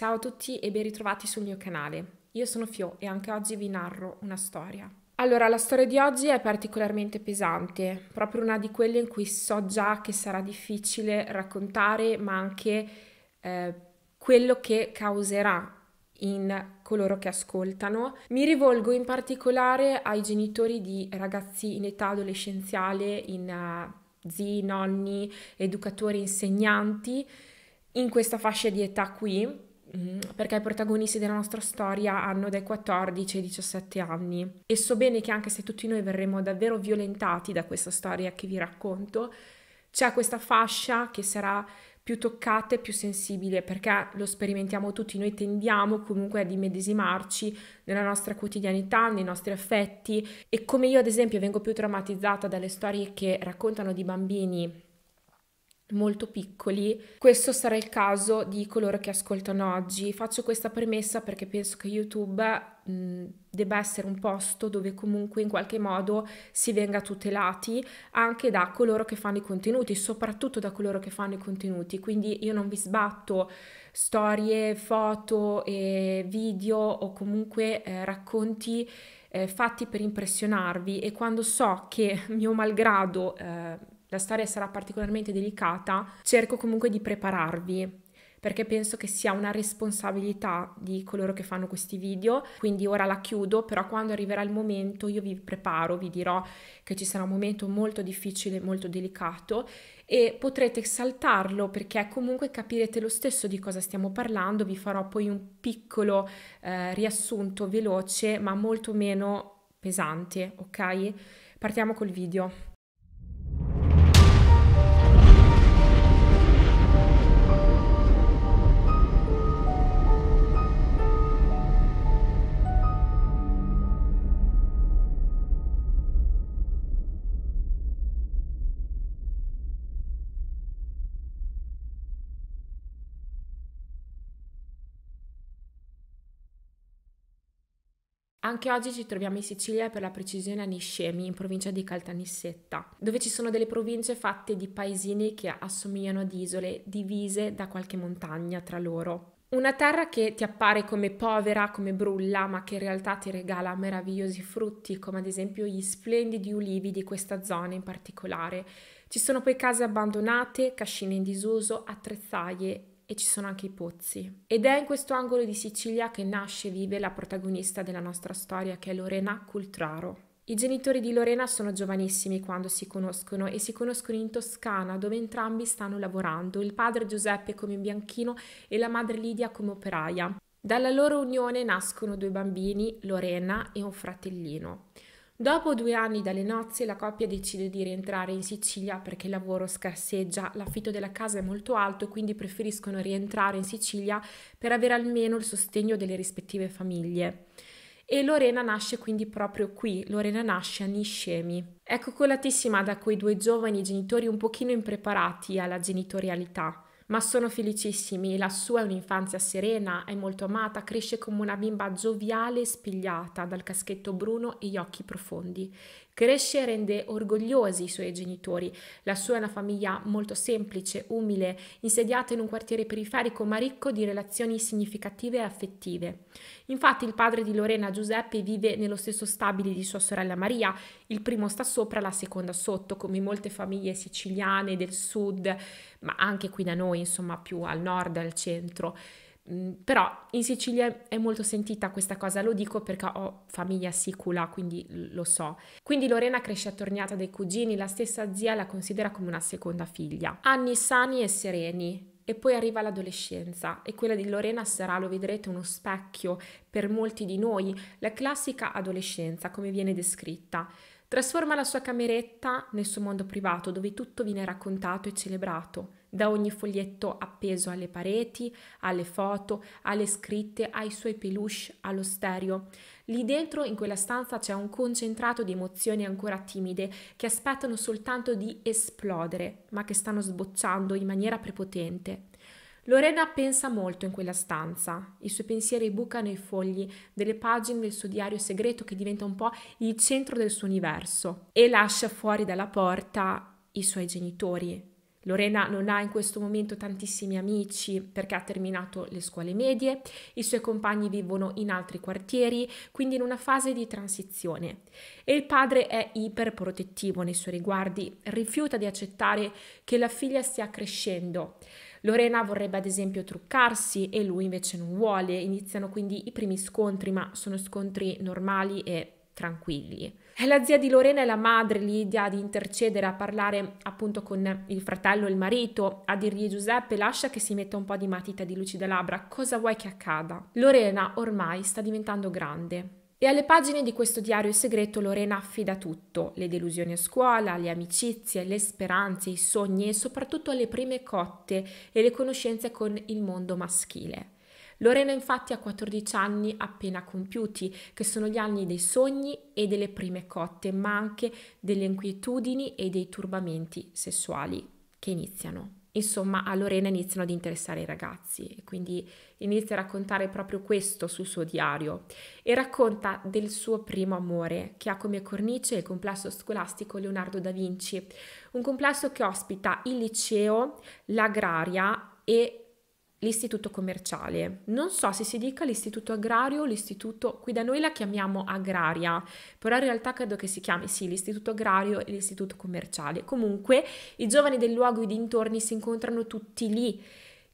Ciao a tutti e ben ritrovati sul mio canale. Io sono Fio e anche oggi vi narro una storia. Allora, la storia di oggi è particolarmente pesante, proprio una di quelle in cui so già che sarà difficile raccontare, ma anche eh, quello che causerà in coloro che ascoltano. Mi rivolgo in particolare ai genitori di ragazzi in età adolescenziale, in uh, zii, nonni, educatori, insegnanti, in questa fascia di età qui Mm, perché i protagonisti della nostra storia hanno dai 14 ai 17 anni e so bene che anche se tutti noi verremo davvero violentati da questa storia che vi racconto, c'è questa fascia che sarà più toccata e più sensibile perché lo sperimentiamo tutti, noi tendiamo comunque ad immedesimarci nella nostra quotidianità, nei nostri affetti e come io ad esempio vengo più traumatizzata dalle storie che raccontano di bambini molto piccoli, questo sarà il caso di coloro che ascoltano oggi. Faccio questa premessa perché penso che YouTube mh, mm, debba essere un posto dove comunque in qualche modo si venga tutelati anche da coloro che fanno i contenuti, soprattutto da coloro che fanno i contenuti. Quindi io non vi sbatto storie, foto e video o comunque eh, racconti eh, fatti per impressionarvi e quando so che mio malgrado eh, la storia sarà particolarmente delicata, cerco comunque di prepararvi perché penso che sia una responsabilità di coloro che fanno questi video, quindi ora la chiudo, però quando arriverà il momento io vi preparo, vi dirò che ci sarà un momento molto difficile, molto delicato e potrete saltarlo perché comunque capirete lo stesso di cosa stiamo parlando, vi farò poi un piccolo eh, riassunto veloce ma molto meno pesante, ok? Partiamo col video. Anche oggi ci troviamo in Sicilia per la precisione a Niscemi, in provincia di Caltanissetta, dove ci sono delle province fatte di paesini che assomigliano ad isole divise da qualche montagna tra loro. Una terra che ti appare come povera, come brulla, ma che in realtà ti regala meravigliosi frutti, come ad esempio gli splendidi ulivi di questa zona in particolare. Ci sono poi case abbandonate, cascine in disuso, attrezzaie e ci sono anche i pozzi. Ed è in questo angolo di Sicilia che nasce e vive la protagonista della nostra storia, che è Lorena Cultraro. I genitori di Lorena sono giovanissimi quando si conoscono e si conoscono in Toscana dove entrambi stanno lavorando, il padre Giuseppe come bianchino e la madre Lidia come operaia. Dalla loro unione nascono due bambini, Lorena e un fratellino. Dopo due anni dalle nozze la coppia decide di rientrare in Sicilia perché il lavoro scarseggia, l'affitto della casa è molto alto e quindi preferiscono rientrare in Sicilia per avere almeno il sostegno delle rispettive famiglie e Lorena nasce quindi proprio qui, Lorena nasce a Niscemi. Ecco colatissima da quei due giovani genitori un pochino impreparati alla genitorialità ma sono felicissimi. La sua è un'infanzia serena, è molto amata, cresce come una bimba gioviale e spigliata dal caschetto bruno e gli occhi profondi. Cresce e rende orgogliosi i suoi genitori. La sua è una famiglia molto semplice, umile, insediata in un quartiere periferico ma ricco di relazioni significative e affettive. Infatti il padre di Lorena, Giuseppe, vive nello stesso stabile di sua sorella Maria, il primo sta sopra, la seconda sotto, come molte famiglie siciliane del sud, ma anche qui da noi, insomma più al nord, e al centro. Mm, però in Sicilia è molto sentita questa cosa, lo dico perché ho famiglia sicula, quindi lo so. Quindi Lorena cresce attorniata dai cugini, la stessa zia la considera come una seconda figlia. Anni sani e sereni. E poi arriva l'adolescenza e quella di Lorena sarà, lo vedrete, uno specchio per molti di noi, la classica adolescenza come viene descritta. Trasforma la sua cameretta nel suo mondo privato dove tutto viene raccontato e celebrato da ogni foglietto appeso alle pareti, alle foto, alle scritte, ai suoi peluche, allo stereo. Lì dentro, in quella stanza, c'è un concentrato di emozioni ancora timide che aspettano soltanto di esplodere, ma che stanno sbocciando in maniera prepotente. Lorena pensa molto in quella stanza, i suoi pensieri bucano i fogli delle pagine del suo diario segreto che diventa un po' il centro del suo universo e lascia fuori dalla porta i suoi genitori, Lorena non ha in questo momento tantissimi amici perché ha terminato le scuole medie, i suoi compagni vivono in altri quartieri, quindi in una fase di transizione. E il padre è iperprotettivo nei suoi riguardi, rifiuta di accettare che la figlia stia crescendo. Lorena vorrebbe ad esempio truccarsi e lui invece non vuole, iniziano quindi i primi scontri, ma sono scontri normali e tranquilli. È La zia di Lorena e la madre Lidia ad intercedere, a parlare appunto con il fratello e il marito, a dirgli Giuseppe lascia che si metta un po' di matita di lucida labbra, cosa vuoi che accada? Lorena ormai sta diventando grande, e alle pagine di questo diario segreto Lorena affida tutto, le delusioni a scuola, le amicizie, le speranze, i sogni e soprattutto le prime cotte e le conoscenze con il mondo maschile. Lorena infatti ha 14 anni appena compiuti, che sono gli anni dei sogni e delle prime cotte, ma anche delle inquietudini e dei turbamenti sessuali che iniziano. Insomma, a Lorena iniziano ad interessare i ragazzi e quindi inizia a raccontare proprio questo sul suo diario e racconta del suo primo amore che ha come cornice il complesso scolastico Leonardo da Vinci, un complesso che ospita il liceo, l'agraria e l'istituto commerciale. Non so se si dica l'istituto agrario o l'istituto, qui da noi la chiamiamo agraria, però in realtà credo che si chiami sì l'istituto agrario e l'istituto commerciale. Comunque i giovani del luogo e dintorni si incontrano tutti lì.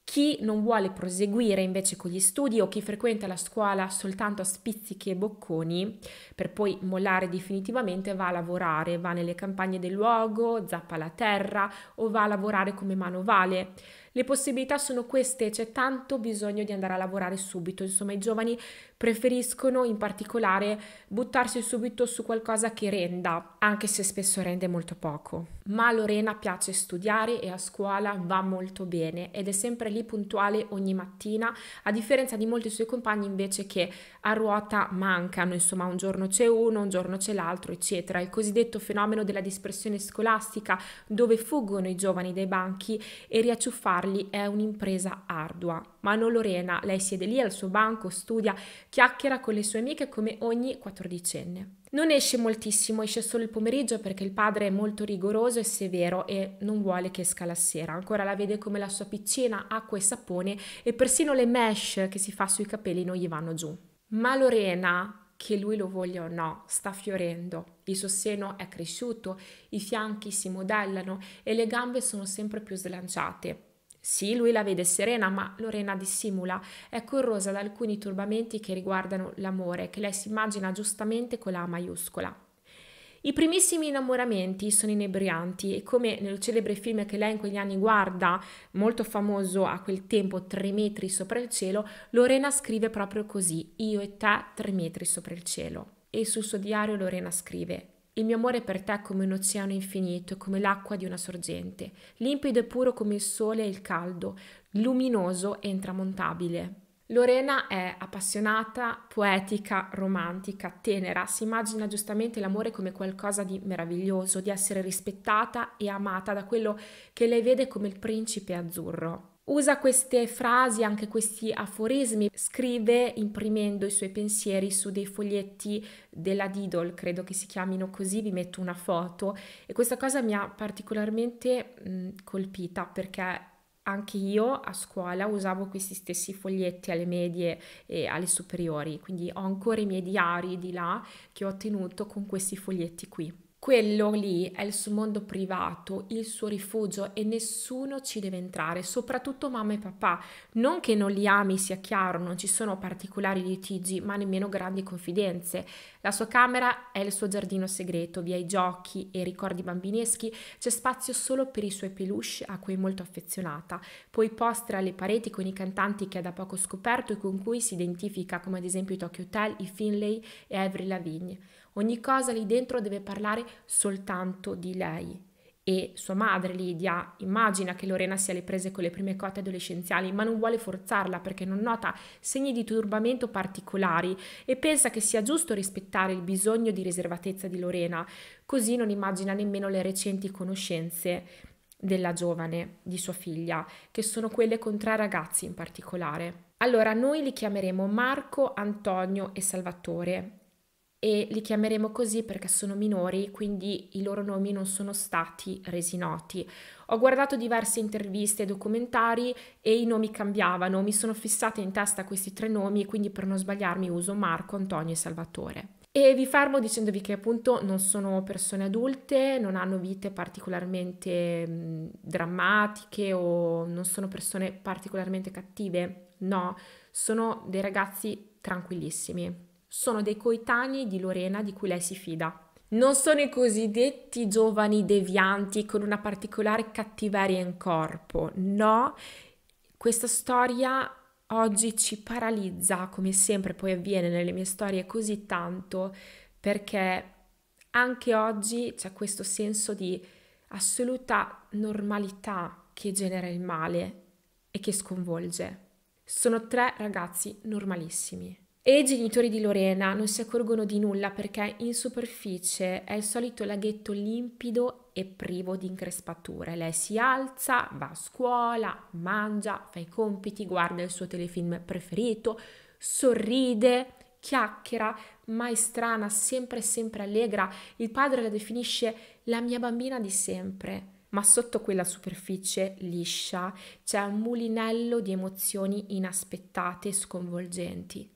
Chi non vuole proseguire invece con gli studi o chi frequenta la scuola soltanto a spizzichi e bocconi per poi mollare definitivamente va a lavorare, va nelle campagne del luogo, zappa la terra o va a lavorare come manovale. Le possibilità sono queste, c'è tanto bisogno di andare a lavorare subito, insomma i giovani preferiscono in particolare buttarsi subito su qualcosa che renda, anche se spesso rende molto poco. Ma Lorena piace studiare e a scuola va molto bene ed è sempre lì puntuale ogni mattina, a differenza di molti suoi compagni invece che a ruota mancano, insomma un giorno c'è uno, un giorno c'è l'altro, eccetera. Il cosiddetto fenomeno della dispersione scolastica dove fuggono i giovani dai banchi e riacciuffarli è un'impresa ardua. Ma non Lorena, lei siede lì al suo banco, studia, chiacchiera con le sue amiche come ogni quattordicenne. Non esce moltissimo, esce solo il pomeriggio perché il padre è molto rigoroso e severo e non vuole che esca la sera. Ancora la vede come la sua piccina, acqua e sapone e persino le mesh che si fa sui capelli non gli vanno giù. Ma Lorena, che lui lo voglia o no, sta fiorendo. Il suo seno è cresciuto, i fianchi si modellano e le gambe sono sempre più slanciate. Sì, lui la vede serena, ma Lorena dissimula, è corrosa da alcuni turbamenti che riguardano l'amore, che lei si immagina giustamente con la A maiuscola. I primissimi innamoramenti sono inebrianti e come nel celebre film che lei in quegli anni guarda, molto famoso a quel tempo, Tre metri sopra il cielo, Lorena scrive proprio così, io e te tre metri sopra il cielo. E sul suo diario Lorena scrive, il mio amore per te è come un oceano infinito, come l'acqua di una sorgente, limpido e puro come il sole e il caldo, luminoso e intramontabile. Lorena è appassionata, poetica, romantica, tenera, si immagina giustamente l'amore come qualcosa di meraviglioso, di essere rispettata e amata da quello che lei vede come il principe azzurro. Usa queste frasi, anche questi aforismi, scrive imprimendo i suoi pensieri su dei foglietti della Didol, credo che si chiamino così, vi metto una foto e questa cosa mi ha particolarmente mh, colpita perché anche io a scuola usavo questi stessi foglietti alle medie e alle superiori, quindi ho ancora i miei diari di là che ho tenuto con questi foglietti qui quello lì è il suo mondo privato, il suo rifugio e nessuno ci deve entrare, soprattutto mamma e papà. Non che non li ami, sia chiaro, non ci sono particolari litigi, ma nemmeno grandi confidenze. La sua camera è il suo giardino segreto, via i giochi e i ricordi bambineschi, c'è spazio solo per i suoi peluche a cui è molto affezionata. Poi postra alle pareti con i cantanti che ha da poco scoperto e con cui si identifica, come ad esempio i Tokyo Hotel, i Finlay e Avril Lavigne. Ogni cosa lì dentro deve parlare soltanto di lei. E sua madre, Lidia, immagina che Lorena sia le prese con le prime cote adolescenziali, ma non vuole forzarla perché non nota segni di turbamento particolari e pensa che sia giusto rispettare il bisogno di riservatezza di Lorena, così non immagina nemmeno le recenti conoscenze della giovane, di sua figlia, che sono quelle con tre ragazzi in particolare. Allora, noi li chiameremo Marco, Antonio e Salvatore e li chiameremo così perché sono minori, quindi i loro nomi non sono stati resi noti. Ho guardato diverse interviste e documentari e i nomi cambiavano, mi sono fissata in testa questi tre nomi e quindi per non sbagliarmi uso Marco, Antonio e Salvatore. E vi fermo dicendovi che appunto non sono persone adulte, non hanno vite particolarmente drammatiche o non sono persone particolarmente cattive, no, sono dei ragazzi tranquillissimi, sono dei coetanei di Lorena di cui lei si fida. Non sono i cosiddetti giovani devianti con una particolare cattiveria in corpo, no, questa storia oggi ci paralizza, come sempre poi avviene nelle mie storie così tanto, perché anche oggi c'è questo senso di assoluta normalità che genera il male e che sconvolge. Sono tre ragazzi normalissimi e i genitori di Lorena non si accorgono di nulla perché in superficie è il solito laghetto limpido e privo di increspature. Lei si alza, va a scuola, mangia, fa i compiti, guarda il suo telefilm preferito, sorride, chiacchiera, mai strana, sempre sempre allegra. Il padre la definisce la mia bambina di sempre ma sotto quella superficie liscia c'è un mulinello di emozioni inaspettate e sconvolgenti.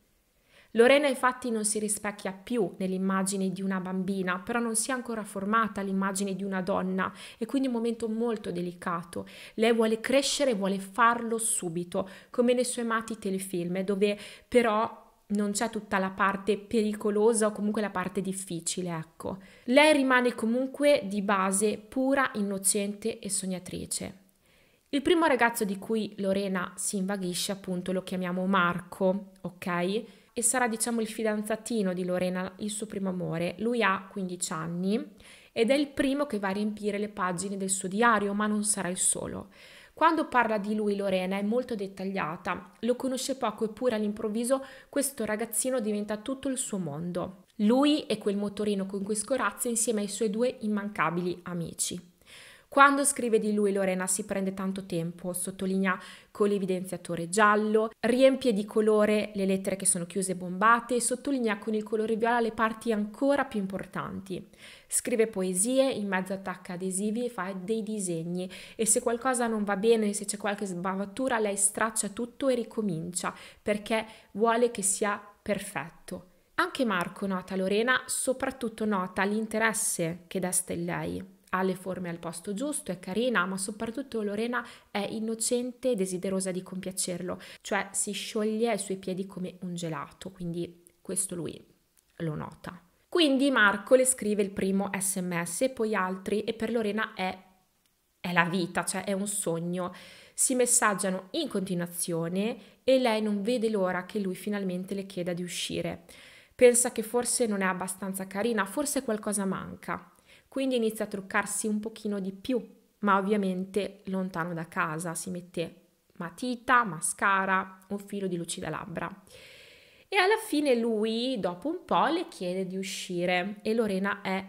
Lorena infatti non si rispecchia più nell'immagine di una bambina, però non si è ancora formata l'immagine di una donna è quindi un momento molto delicato. Lei vuole crescere e vuole farlo subito, come nei suoi amati telefilm, dove però non c'è tutta la parte pericolosa o comunque la parte difficile, ecco. Lei rimane comunque di base pura, innocente e sognatrice. Il primo ragazzo di cui Lorena si invaghisce appunto lo chiamiamo Marco, ok? e sarà diciamo il fidanzatino di Lorena, il suo primo amore. Lui ha 15 anni ed è il primo che va a riempire le pagine del suo diario, ma non sarà il solo. Quando parla di lui Lorena è molto dettagliata, lo conosce poco eppure all'improvviso questo ragazzino diventa tutto il suo mondo. Lui è quel motorino con cui scorazza insieme ai suoi due immancabili amici. Quando scrive di lui Lorena si prende tanto tempo, sottolinea con l'evidenziatore giallo, riempie di colore le lettere che sono chiuse e bombate e sottolinea con il colore viola le parti ancora più importanti. Scrive poesie, in mezzo attacca adesivi e fa dei disegni e se qualcosa non va bene, se c'è qualche sbavatura, lei straccia tutto e ricomincia perché vuole che sia perfetto. Anche Marco nota Lorena, soprattutto nota l'interesse che desta in lei ha le forme al posto giusto, è carina, ma soprattutto Lorena è innocente e desiderosa di compiacerlo, cioè si scioglie ai suoi piedi come un gelato, quindi questo lui lo nota. Quindi Marco le scrive il primo sms e poi altri e per Lorena è, è la vita, cioè è un sogno. Si messaggiano in continuazione e lei non vede l'ora che lui finalmente le chieda di uscire. Pensa che forse non è abbastanza carina, forse qualcosa manca. Quindi inizia a truccarsi un pochino di più, ma ovviamente lontano da casa, si mette matita, mascara, un filo di lucida labbra. E alla fine lui, dopo un po', le chiede di uscire e Lorena è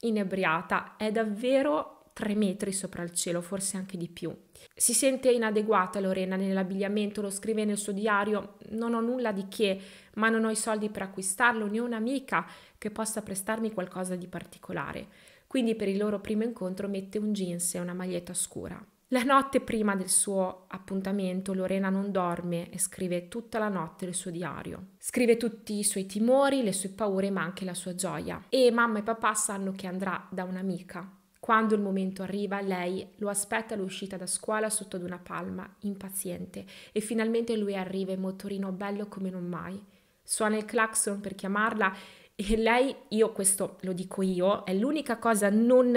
inebriata, è davvero tre metri sopra il cielo, forse anche di più. Si sente inadeguata Lorena nell'abbigliamento, lo scrive nel suo diario, non ho nulla di che, ma non ho i soldi per acquistarlo, né un'amica che possa prestarmi qualcosa di particolare quindi per il loro primo incontro mette un jeans e una maglietta scura. La notte prima del suo appuntamento Lorena non dorme e scrive tutta la notte il suo diario. Scrive tutti i suoi timori, le sue paure ma anche la sua gioia. E mamma e papà sanno che andrà da un'amica. Quando il momento arriva, lei lo aspetta all'uscita da scuola sotto ad una palma, impaziente, e finalmente lui arriva in motorino bello come non mai. Suona il clacson per chiamarla e lei, io questo lo dico io, è l'unica cosa non,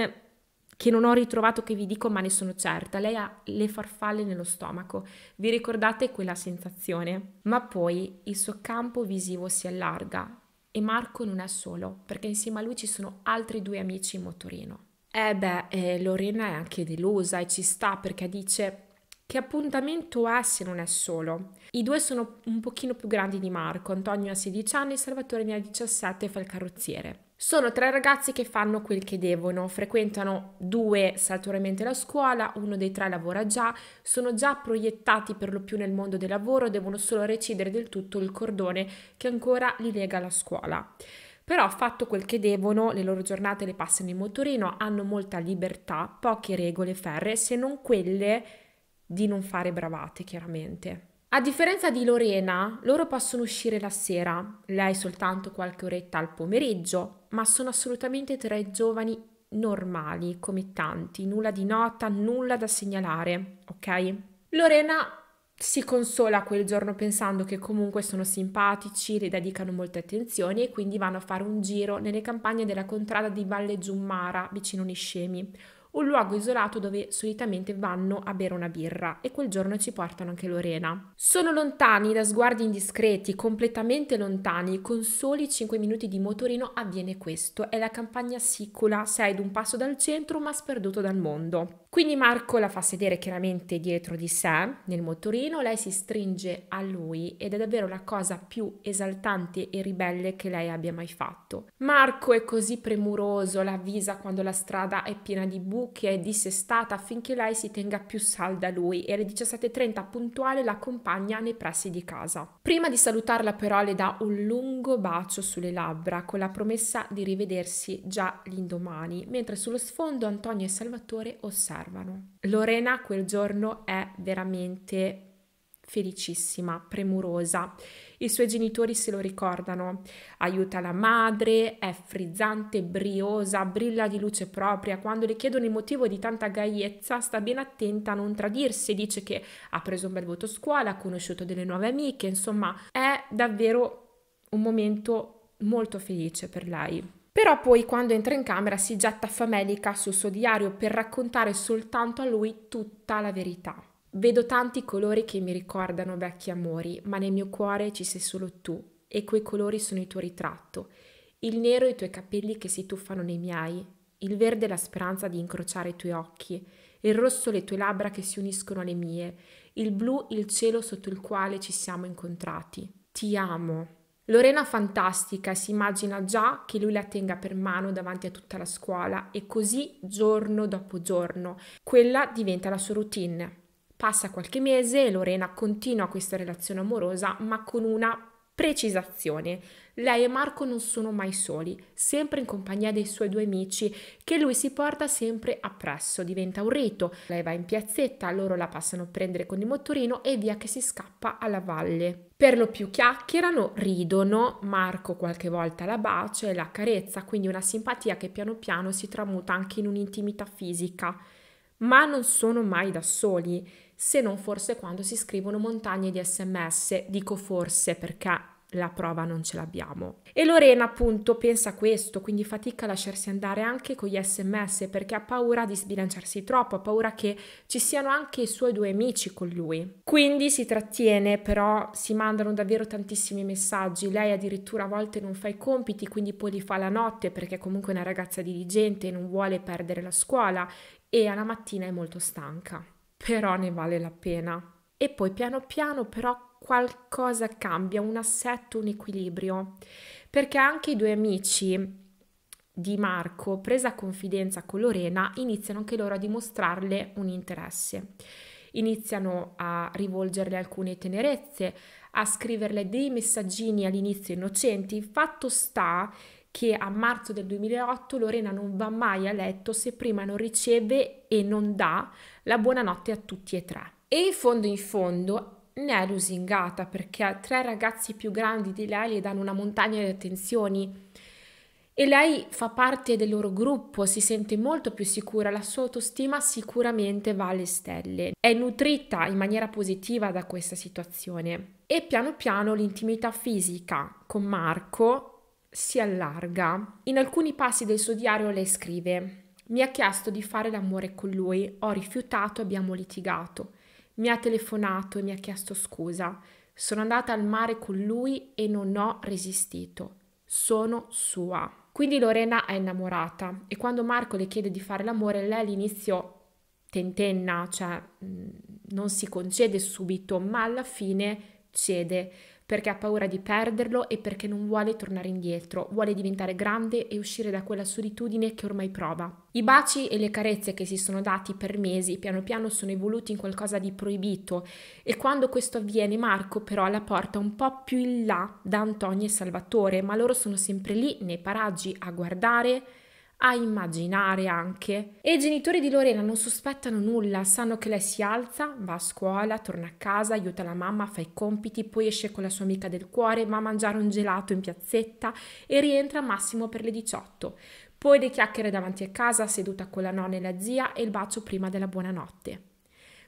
che non ho ritrovato che vi dico, ma ne sono certa. Lei ha le farfalle nello stomaco. Vi ricordate quella sensazione? Ma poi il suo campo visivo si allarga e Marco non è solo, perché insieme a lui ci sono altri due amici in motorino. Eh beh, eh, Lorena è anche delusa e ci sta perché dice che appuntamento è se non è solo? I due sono un pochino più grandi di Marco, Antonio ha 16 anni, Salvatore ne ha 17 e fa il carrozziere. Sono tre ragazzi che fanno quel che devono, frequentano due saltuariamente la scuola, uno dei tre lavora già, sono già proiettati per lo più nel mondo del lavoro, devono solo recidere del tutto il cordone che ancora li lega alla scuola però fatto quel che devono, le loro giornate le passano in motorino, hanno molta libertà, poche regole ferre, se non quelle di non fare bravate, chiaramente. A differenza di Lorena, loro possono uscire la sera, lei soltanto qualche oretta al pomeriggio, ma sono assolutamente tre giovani normali come tanti, nulla di nota, nulla da segnalare, ok? Lorena si consola quel giorno pensando che comunque sono simpatici, le dedicano molte attenzioni e quindi vanno a fare un giro nelle campagne della contrada di Valle Giummara, vicino Niscemi, un luogo isolato dove solitamente vanno a bere una birra e quel giorno ci portano anche Lorena. Sono lontani da sguardi indiscreti, completamente lontani, con soli 5 minuti di motorino avviene questo. È la campagna sicula, sei ad un passo dal centro ma sperduto dal mondo. Quindi Marco la fa sedere chiaramente dietro di sé nel motorino, lei si stringe a lui ed è davvero la cosa più esaltante e ribelle che lei abbia mai fatto. Marco è così premuroso, la avvisa quando la strada è piena di buchi che è dissestata affinché lei si tenga più salda lui e alle 17.30 puntuale la accompagna nei pressi di casa. Prima di salutarla però le dà un lungo bacio sulle labbra con la promessa di rivedersi già l'indomani, mentre sullo sfondo Antonio e Salvatore osservano. Lorena quel giorno è veramente felicissima, premurosa i suoi genitori se lo ricordano. Aiuta la madre, è frizzante, briosa, brilla di luce propria. Quando le chiedono il motivo di tanta gaiezza, sta ben attenta a non tradirsi. Dice che ha preso un bel voto a scuola, ha conosciuto delle nuove amiche, insomma, è davvero un momento molto felice per lei. Però poi quando entra in camera si getta famelica sul suo diario per raccontare soltanto a lui tutta la verità. Vedo tanti colori che mi ricordano vecchi amori, ma nel mio cuore ci sei solo tu e quei colori sono il tuo ritratto, il nero i tuoi capelli che si tuffano nei miei, il verde la speranza di incrociare i tuoi occhi, il rosso le tue labbra che si uniscono alle mie, il blu il cielo sotto il quale ci siamo incontrati. Ti amo. Lorena fantastica si immagina già che lui la tenga per mano davanti a tutta la scuola e così giorno dopo giorno quella diventa la sua routine. Passa qualche mese e Lorena continua questa relazione amorosa, ma con una precisazione. Lei e Marco non sono mai soli, sempre in compagnia dei suoi due amici che lui si porta sempre appresso, diventa un rito. Lei va in piazzetta, loro la passano a prendere con il motorino e via che si scappa alla valle. Per lo più chiacchierano, ridono, Marco qualche volta la bacia e la carezza, quindi una simpatia che piano piano si tramuta anche in un'intimità fisica. Ma non sono mai da soli se non forse quando si scrivono montagne di sms. Dico forse perché la prova non ce l'abbiamo. E Lorena appunto pensa a questo, quindi fatica a lasciarsi andare anche con gli sms perché ha paura di sbilanciarsi troppo, ha paura che ci siano anche i suoi due amici con lui. Quindi si trattiene, però si mandano davvero tantissimi messaggi, lei addirittura a volte non fa i compiti, quindi poi li fa la notte perché comunque è una ragazza diligente e non vuole perdere la scuola e alla mattina è molto stanca però ne vale la pena. E poi piano piano però qualcosa cambia, un assetto, un equilibrio, perché anche i due amici di Marco, presa confidenza con Lorena, iniziano anche loro a dimostrarle un interesse. Iniziano a rivolgerle alcune tenerezze, a scriverle dei messaggini all'inizio innocenti. Il fatto sta che che a marzo del 2008 Lorena non va mai a letto se prima non riceve e non dà la buonanotte a tutti e tre. E in fondo in fondo ne è lusingata perché ha tre ragazzi più grandi di lei le danno una montagna di attenzioni e lei fa parte del loro gruppo, si sente molto più sicura, la sua autostima sicuramente va alle stelle, è nutrita in maniera positiva da questa situazione e piano piano l'intimità fisica con Marco si allarga. In alcuni passi del suo diario lei scrive mi ha chiesto di fare l'amore con lui, ho rifiutato, abbiamo litigato. Mi ha telefonato e mi ha chiesto scusa. Sono andata al mare con lui e non ho resistito. Sono sua. Quindi Lorena è innamorata e quando Marco le chiede di fare l'amore, lei all'inizio tentenna, cioè mm, non si concede subito, ma alla fine cede perché ha paura di perderlo e perché non vuole tornare indietro, vuole diventare grande e uscire da quella solitudine che ormai prova. I baci e le carezze che si sono dati per mesi piano piano sono evoluti in qualcosa di proibito e quando questo avviene Marco però la porta un po' più in là da Antonio e Salvatore, ma loro sono sempre lì nei paraggi a guardare a immaginare anche. E i genitori di Lorena non sospettano nulla, sanno che lei si alza, va a scuola, torna a casa, aiuta la mamma, fa i compiti, poi esce con la sua amica del cuore, va a mangiare un gelato in piazzetta e rientra massimo per le 18. Poi le chiacchiere davanti a casa, seduta con la nonna e la zia e il bacio prima della buonanotte.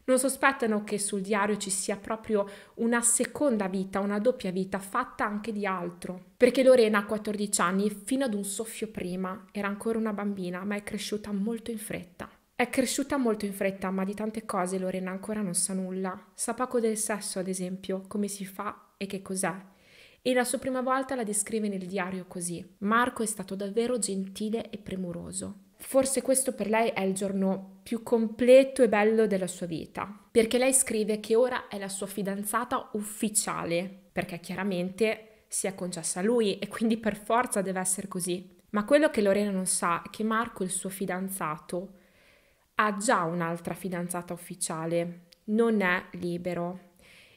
Non sospettano che sul diario ci sia proprio una seconda vita, una doppia vita fatta anche di altro. Perché Lorena a 14 anni, fino ad un soffio prima, era ancora una bambina, ma è cresciuta molto in fretta. È cresciuta molto in fretta, ma di tante cose Lorena ancora non sa nulla. Sa poco del sesso, ad esempio, come si fa e che cos'è. E la sua prima volta la descrive nel diario così. Marco è stato davvero gentile e premuroso. Forse questo per lei è il giorno più completo e bello della sua vita, perché lei scrive che ora è la sua fidanzata ufficiale, perché chiaramente si è concessa a lui e quindi per forza deve essere così. Ma quello che Lorena non sa è che Marco, il suo fidanzato, ha già un'altra fidanzata ufficiale, non è libero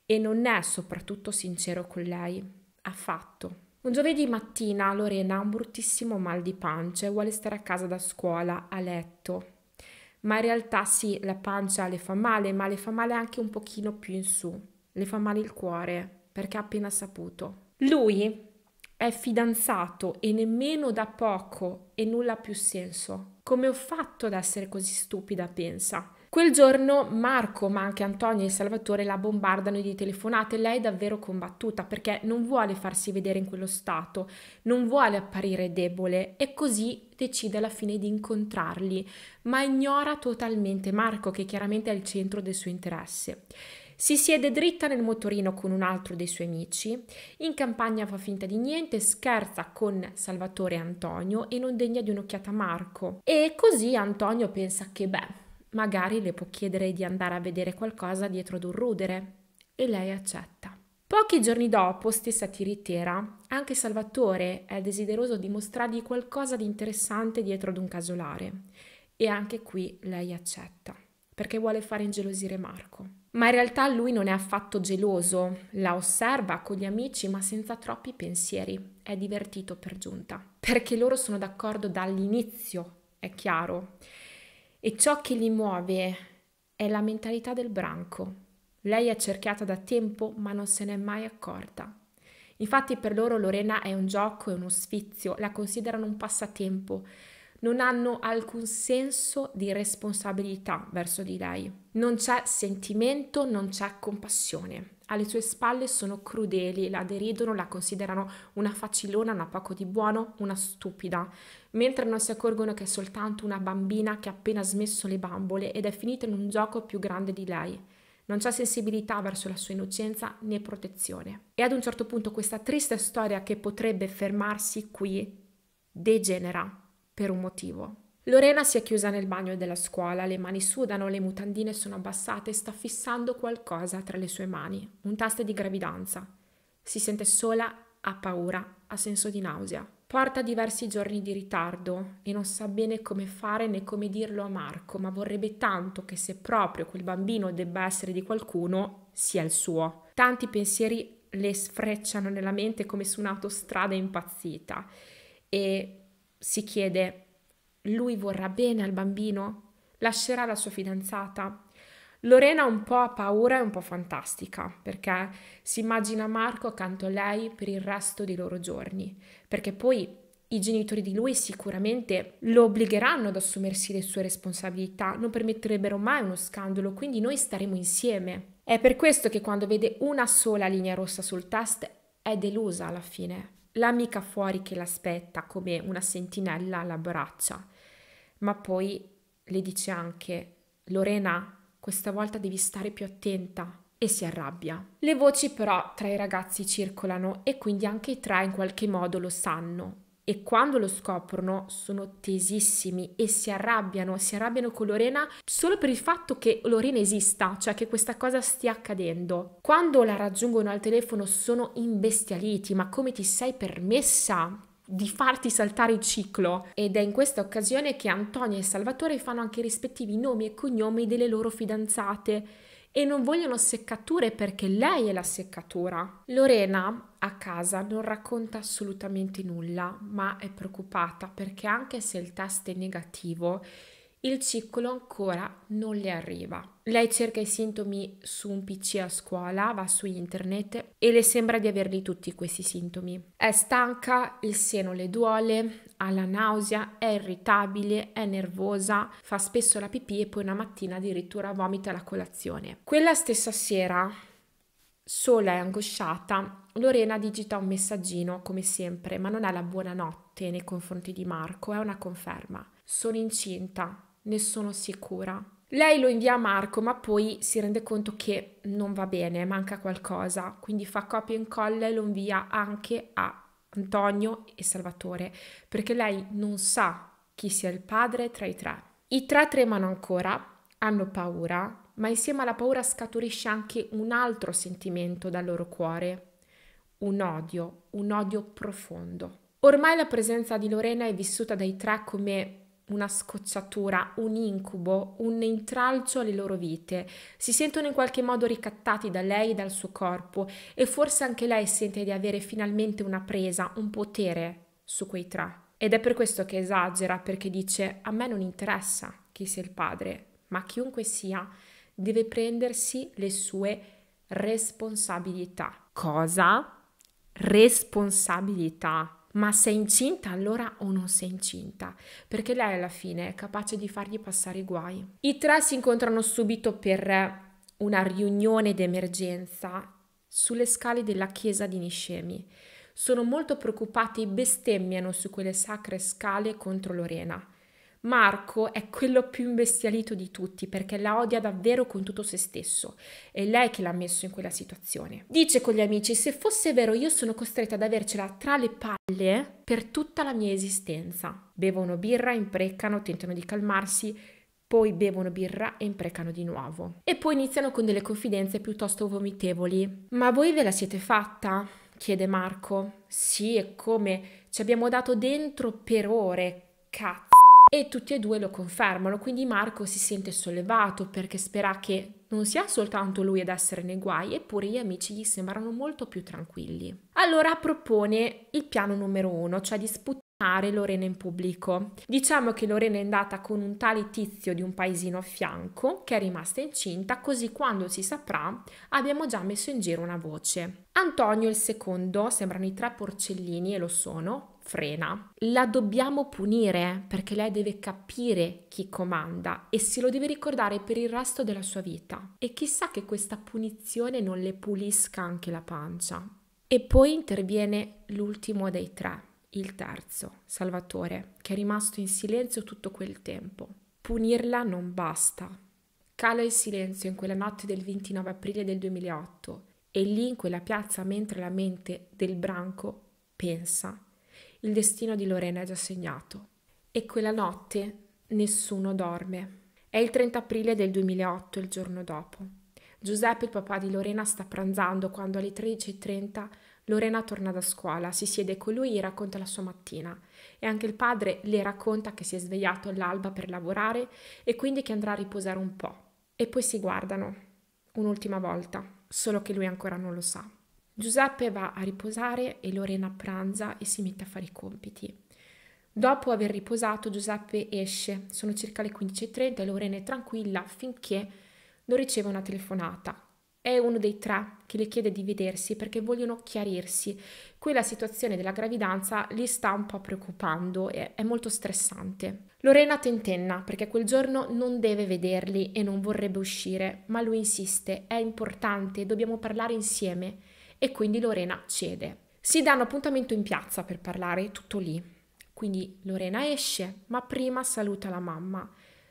e non è soprattutto sincero con lei, affatto. Un giovedì mattina Lorena ha un bruttissimo mal di pancia e vuole stare a casa da scuola, a letto. Ma in realtà sì, la pancia le fa male, ma le fa male anche un pochino più in su. Le fa male il cuore, perché ha appena saputo. Lui è fidanzato e nemmeno da poco e nulla ha più senso. Come ho fatto ad essere così stupida, pensa. Quel giorno Marco, ma anche Antonio e Salvatore la bombardano di telefonate. Lei è davvero combattuta perché non vuole farsi vedere in quello stato, non vuole apparire debole e così decide alla fine di incontrarli, ma ignora totalmente Marco che chiaramente è il centro del suo interesse. Si siede dritta nel motorino con un altro dei suoi amici, in campagna fa finta di niente, scherza con Salvatore e Antonio e non degna di un'occhiata a Marco. E così Antonio pensa che beh, Magari le può chiedere di andare a vedere qualcosa dietro ad un rudere e lei accetta. Pochi giorni dopo, stessa tiritera, anche Salvatore è desideroso di mostrargli qualcosa di interessante dietro ad un casolare e anche qui lei accetta perché vuole fare ingelosire Marco. Ma in realtà lui non è affatto geloso, la osserva con gli amici ma senza troppi pensieri, è divertito per giunta, perché loro sono d'accordo dall'inizio, è chiaro e ciò che li muove è la mentalità del branco. Lei è cerchiata da tempo ma non se n'è mai accorta. Infatti per loro Lorena è un gioco, è uno sfizio, la considerano un passatempo. Non hanno alcun senso di responsabilità verso di lei. Non c'è sentimento, non c'è compassione. Alle sue spalle sono crudeli, la deridono, la considerano una facilona, una poco di buono, una stupida mentre non si accorgono che è soltanto una bambina che ha appena smesso le bambole ed è finita in un gioco più grande di lei. Non c'è sensibilità verso la sua innocenza né protezione. E ad un certo punto questa triste storia che potrebbe fermarsi qui degenera per un motivo. Lorena si è chiusa nel bagno della scuola, le mani sudano, le mutandine sono abbassate e sta fissando qualcosa tra le sue mani, un test di gravidanza. Si sente sola, ha paura, ha senso di nausea. Porta diversi giorni di ritardo e non sa bene come fare né come dirlo a Marco, ma vorrebbe tanto che se proprio quel bambino debba essere di qualcuno, sia il suo. Tanti pensieri le sfrecciano nella mente come su un'autostrada impazzita e si chiede, lui vorrà bene al bambino? Lascerà la sua fidanzata? Lorena un po' ha paura e un po' fantastica, perché si immagina Marco accanto a lei per il resto dei loro giorni, perché poi i genitori di lui sicuramente lo obbligheranno ad assumersi le sue responsabilità, non permetterebbero mai uno scandalo, quindi noi staremo insieme. È per questo che quando vede una sola linea rossa sul test è delusa alla fine. L'amica fuori che l'aspetta come una sentinella l'abbraccia, ma poi le dice anche Lorena questa volta devi stare più attenta. E si arrabbia. Le voci però tra i ragazzi circolano e quindi anche i tre in qualche modo lo sanno e quando lo scoprono sono tesissimi e si arrabbiano, si arrabbiano con Lorena solo per il fatto che Lorena esista, cioè che questa cosa stia accadendo. Quando la raggiungono al telefono sono imbestialiti, ma come ti sei permessa? di farti saltare il ciclo ed è in questa occasione che Antonia e Salvatore fanno anche i rispettivi nomi e cognomi delle loro fidanzate e non vogliono seccature perché lei è la seccatura. Lorena a casa non racconta assolutamente nulla, ma è preoccupata perché anche se il test è negativo, il ciccolo ancora non le arriva. Lei cerca i sintomi su un PC a scuola, va su internet e le sembra di averli tutti questi sintomi. È stanca, il seno le duole, ha la nausea, è irritabile, è nervosa, fa spesso la pipì e poi una mattina addirittura vomita la colazione. Quella stessa sera, sola e angosciata, Lorena digita un messaggino come sempre, ma non è la buonanotte nei confronti di Marco, è una conferma. Sono incinta ne sono sicura. Lei lo invia a Marco, ma poi si rende conto che non va bene, manca qualcosa, quindi fa copia e incolla e lo invia anche a Antonio e Salvatore, perché lei non sa chi sia il padre tra i tre. I tre tremano ancora, hanno paura, ma insieme alla paura scaturisce anche un altro sentimento dal loro cuore, un odio, un odio profondo. Ormai la presenza di Lorena è vissuta dai tre come una scocciatura, un incubo, un intralcio alle loro vite. Si sentono in qualche modo ricattati da lei e dal suo corpo e forse anche lei sente di avere finalmente una presa, un potere su quei tre. Ed è per questo che esagera, perché dice a me non interessa chi sia il padre, ma chiunque sia deve prendersi le sue responsabilità. Cosa? Responsabilità ma sei incinta allora o non sei incinta, perché lei alla fine è capace di fargli passare i guai. I tre si incontrano subito per una riunione d'emergenza sulle scale della chiesa di Niscemi. Sono molto preoccupati e bestemmiano su quelle sacre scale contro Lorena. Marco è quello più imbestialito di tutti perché la odia davvero con tutto se stesso. È lei che l'ha messo in quella situazione. Dice con gli amici: Se fosse vero, io sono costretta ad avercela tra le palle per tutta la mia esistenza. Bevono birra, imprecano, tentano di calmarsi, poi bevono birra e imprecano di nuovo. E poi iniziano con delle confidenze piuttosto vomitevoli. Ma voi ve la siete fatta? chiede Marco. Sì, e come? Ci abbiamo dato dentro per ore. Cazzo e tutti e due lo confermano, quindi Marco si sente sollevato perché spera che non sia soltanto lui ad essere nei guai, eppure gli amici gli sembrano molto più tranquilli. Allora propone il piano numero uno, cioè di sputare Lorena in pubblico. Diciamo che Lorena è andata con un tale tizio di un paesino a fianco che è rimasta incinta, così quando si saprà abbiamo già messo in giro una voce. Antonio il secondo, sembrano i tre porcellini e lo sono, frena, la dobbiamo punire perché lei deve capire chi comanda e se lo deve ricordare per il resto della sua vita. E chissà che questa punizione non le pulisca anche la pancia. E poi interviene l'ultimo dei tre, il terzo, Salvatore, che è rimasto in silenzio tutto quel tempo. Punirla non basta. Cala il silenzio in quella notte del 29 aprile del 2008 e lì in quella piazza mentre la mente del branco pensa il destino di Lorena è già segnato. E quella notte nessuno dorme. È il 30 aprile del 2008, il giorno dopo. Giuseppe, il papà di Lorena, sta pranzando quando alle 13.30 Lorena torna da scuola, si siede con lui e racconta la sua mattina. E anche il padre le racconta che si è svegliato all'alba per lavorare e quindi che andrà a riposare un po'. E poi si guardano, un'ultima volta, solo che lui ancora non lo sa. Giuseppe va a riposare e Lorena pranza e si mette a fare i compiti. Dopo aver riposato, Giuseppe esce. Sono circa le 15.30 e Lorena è tranquilla finché non riceve una telefonata. È uno dei tre che le chiede di vedersi perché vogliono chiarirsi. Qui la situazione della gravidanza li sta un po' preoccupando e è molto stressante. Lorena tentenna perché quel giorno non deve vederli e non vorrebbe uscire, ma lui insiste, è importante, dobbiamo parlare insieme e quindi Lorena cede. Si danno appuntamento in piazza per parlare, tutto lì. Quindi Lorena esce, ma prima saluta la mamma.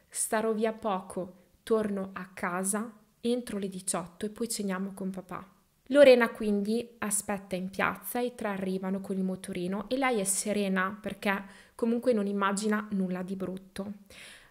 Starò via poco, torno a casa entro le 18 e poi ceniamo con papà. Lorena quindi aspetta in piazza, i tre arrivano con il motorino e lei è serena perché comunque non immagina nulla di brutto.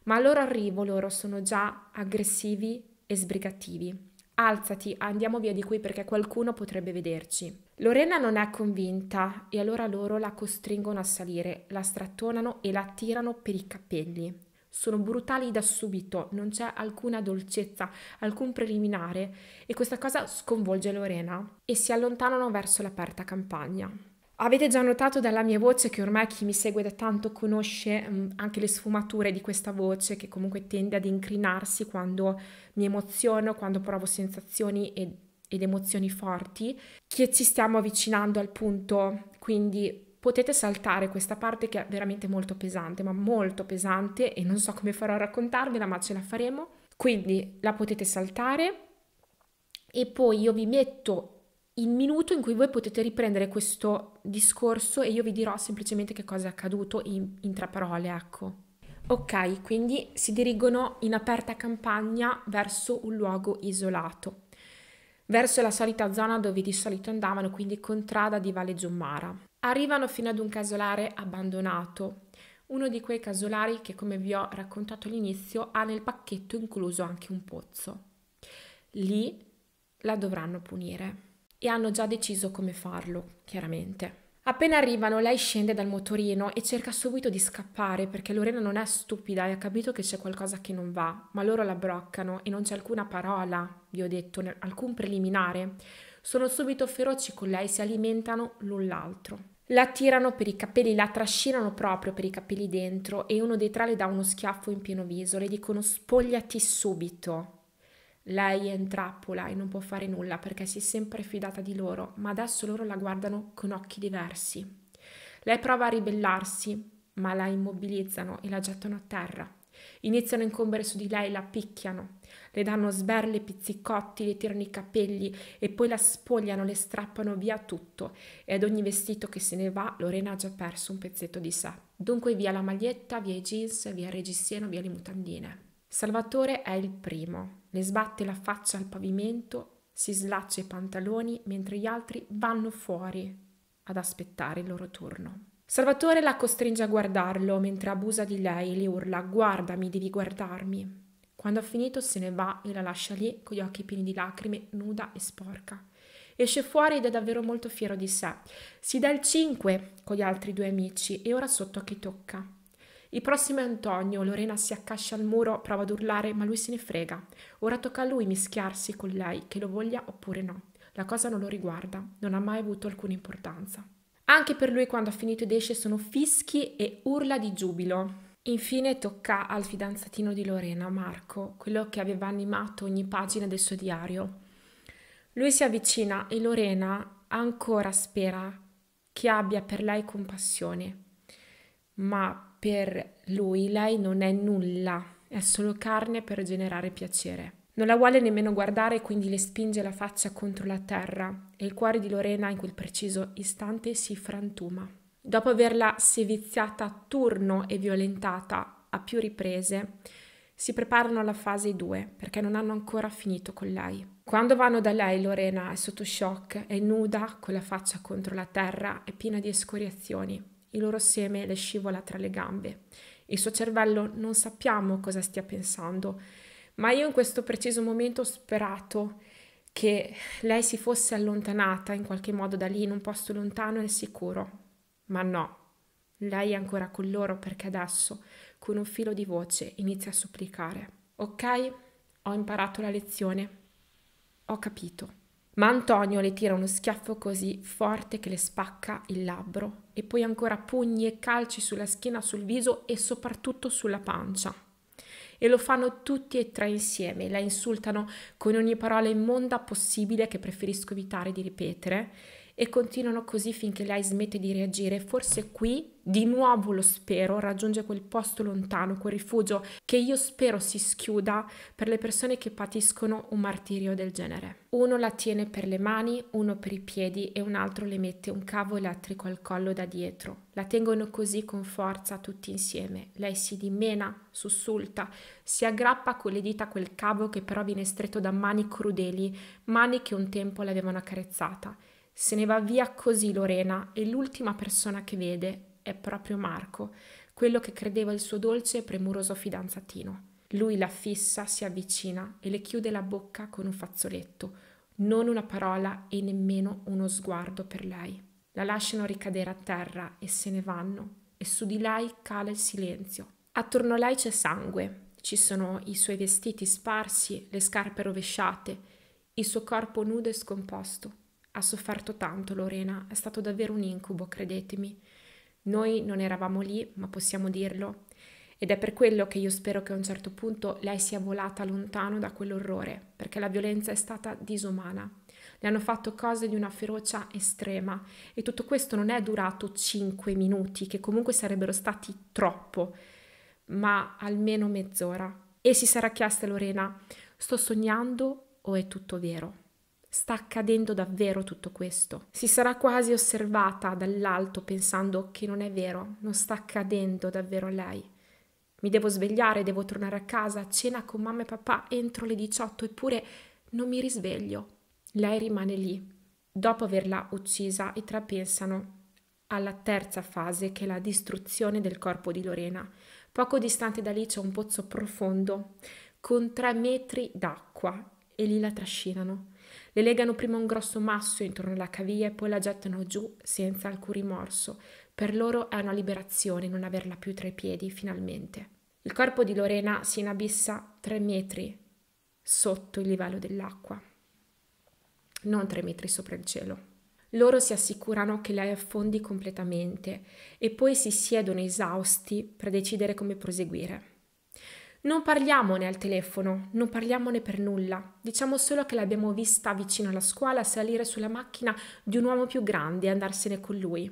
Ma al loro arrivo loro sono già aggressivi e sbrigativi. Alzati, andiamo via di qui perché qualcuno potrebbe vederci. Lorena non è convinta e allora loro la costringono a salire, la strattonano e la tirano per i capelli. Sono brutali da subito, non c'è alcuna dolcezza, alcun preliminare e questa cosa sconvolge Lorena e si allontanano verso l'aperta campagna. Avete già notato dalla mia voce che ormai chi mi segue da tanto conosce mm, anche le sfumature di questa voce che comunque tende ad incrinarsi quando mi emoziono, quando provo sensazioni ed, ed emozioni forti, che ci stiamo avvicinando al punto, quindi potete saltare questa parte che è veramente molto pesante, ma molto pesante e non so come farò a raccontarvela, ma ce la faremo. Quindi la potete saltare e poi io vi metto il minuto in cui voi potete riprendere questo discorso e io vi dirò semplicemente che cosa è accaduto in, in tre parole, ecco. Ok, quindi si dirigono in aperta campagna verso un luogo isolato, verso la solita zona dove di solito andavano, quindi contrada di Valle Giummara. Arrivano fino ad un casolare abbandonato, uno di quei casolari che, come vi ho raccontato all'inizio, ha nel pacchetto incluso anche un pozzo. Lì la dovranno punire e hanno già deciso come farlo, chiaramente. Appena arrivano, lei scende dal motorino e cerca subito di scappare perché Lorena non è stupida e ha capito che c'è qualcosa che non va, ma loro la bloccano e non c'è alcuna parola, vi ho detto, alcun preliminare. Sono subito feroci con lei, si alimentano l'un l'altro. La tirano per i capelli, la trascinano proprio per i capelli dentro e uno dei tre le dà uno schiaffo in pieno viso, le dicono spogliati subito. Lei è in trappola e non può fare nulla perché si è sempre fidata di loro, ma adesso loro la guardano con occhi diversi. Lei prova a ribellarsi, ma la immobilizzano e la gettano a terra. Iniziano a incombere su di lei, la picchiano, le danno sberle, pizzicotti, le tirano i capelli e poi la spogliano, le strappano via tutto e ad ogni vestito che se ne va Lorena ha già perso un pezzetto di sé. Dunque via la maglietta, via i jeans, via il reggiseno, via le mutandine. Salvatore è il primo, le sbatte la faccia al pavimento, si slaccia i pantaloni mentre gli altri vanno fuori ad aspettare il loro turno. Salvatore la costringe a guardarlo mentre abusa di lei e le urla guardami, devi guardarmi. Quando ha finito se ne va e la lascia lì con gli occhi pieni di lacrime, nuda e sporca. Esce fuori ed è davvero molto fiero di sé. Si dà il 5 con gli altri due amici e ora sotto a chi tocca. Il prossimo è Antonio, Lorena si accascia al muro, prova ad urlare, ma lui se ne frega. Ora tocca a lui mischiarsi con lei, che lo voglia oppure no. La cosa non lo riguarda, non ha mai avuto alcuna importanza. Anche per lui quando ha finito ed esce sono fischi e urla di giubilo. Infine tocca al fidanzatino di Lorena, Marco, quello che aveva animato ogni pagina del suo diario. Lui si avvicina e Lorena ancora spera che abbia per lei compassione, ma per lui lei non è nulla, è solo carne per generare piacere. Non la vuole nemmeno guardare, quindi le spinge la faccia contro la terra e il cuore di Lorena in quel preciso istante si frantuma. Dopo averla seviziata a turno e violentata a più riprese, si preparano alla fase 2 perché non hanno ancora finito con lei. Quando vanno da lei, Lorena è sotto shock, è nuda, con la faccia contro la terra e piena di escoriazioni. Il loro seme le scivola tra le gambe. Il suo cervello non sappiamo cosa stia pensando, ma io in questo preciso momento ho sperato che lei si fosse allontanata in qualche modo da lì in un posto lontano e sicuro. Ma no, lei è ancora con loro perché adesso, con un filo di voce, inizia a supplicare. Ok, ho imparato la lezione. Ho capito. Ma Antonio le tira uno schiaffo così forte che le spacca il labbro e poi ancora pugni e calci sulla schiena, sul viso e soprattutto sulla pancia. E lo fanno tutti e tre insieme, la insultano con ogni parola immonda possibile che preferisco evitare di ripetere e continuano così finché lei smette di reagire. Forse qui, di nuovo lo spero, raggiunge quel posto lontano, quel rifugio che io spero si schiuda per le persone che patiscono un martirio del genere. Uno la tiene per le mani, uno per i piedi e un altro le mette un cavo elettrico al collo da dietro. La tengono così con forza tutti insieme. Lei si dimena, sussulta, si aggrappa con le dita a quel cavo che però viene stretto da mani crudeli, mani che un tempo l'avevano accarezzata se ne va via così Lorena e l'ultima persona che vede è proprio Marco, quello che credeva il suo dolce e premuroso fidanzatino. Lui la fissa, si avvicina e le chiude la bocca con un fazzoletto, non una parola e nemmeno uno sguardo per lei. La lasciano ricadere a terra e se ne vanno, e su di lei cala il silenzio. Attorno a lei c'è sangue, ci sono i suoi vestiti sparsi, le scarpe rovesciate, il suo corpo nudo e scomposto. Ha sofferto tanto Lorena, è stato davvero un incubo, credetemi. Noi non eravamo lì, ma possiamo dirlo. Ed è per quello che io spero che a un certo punto lei sia volata lontano da quell'orrore, perché la violenza è stata disumana. Le hanno fatto cose di una ferocia estrema e tutto questo non è durato cinque minuti, che comunque sarebbero stati troppo, ma almeno mezz'ora. E si sarà chiesta Lorena, sto sognando o è tutto vero? Sta accadendo davvero tutto questo. Si sarà quasi osservata dall'alto pensando che non è vero, non sta accadendo davvero a lei. Mi devo svegliare, devo tornare a casa, a cena con mamma e papà entro le 18, eppure non mi risveglio. Lei rimane lì. Dopo averla uccisa, i tre pensano alla terza fase, che è la distruzione del corpo di Lorena. Poco distante da lì c'è un pozzo profondo con tre metri d'acqua e lì la trascinano. Le legano prima un grosso masso intorno alla caviglia e poi la gettano giù senza alcun rimorso. Per loro è una liberazione non averla più tra i piedi, finalmente. Il corpo di Lorena si inabissa tre metri sotto il livello dell'acqua, non tre metri sopra il cielo. Loro si assicurano che lei affondi completamente e poi si siedono esausti per decidere come proseguire. Non parliamone al telefono, non parliamone per nulla. Diciamo solo che l'abbiamo vista vicino alla scuola salire sulla macchina di un uomo più grande e andarsene con lui.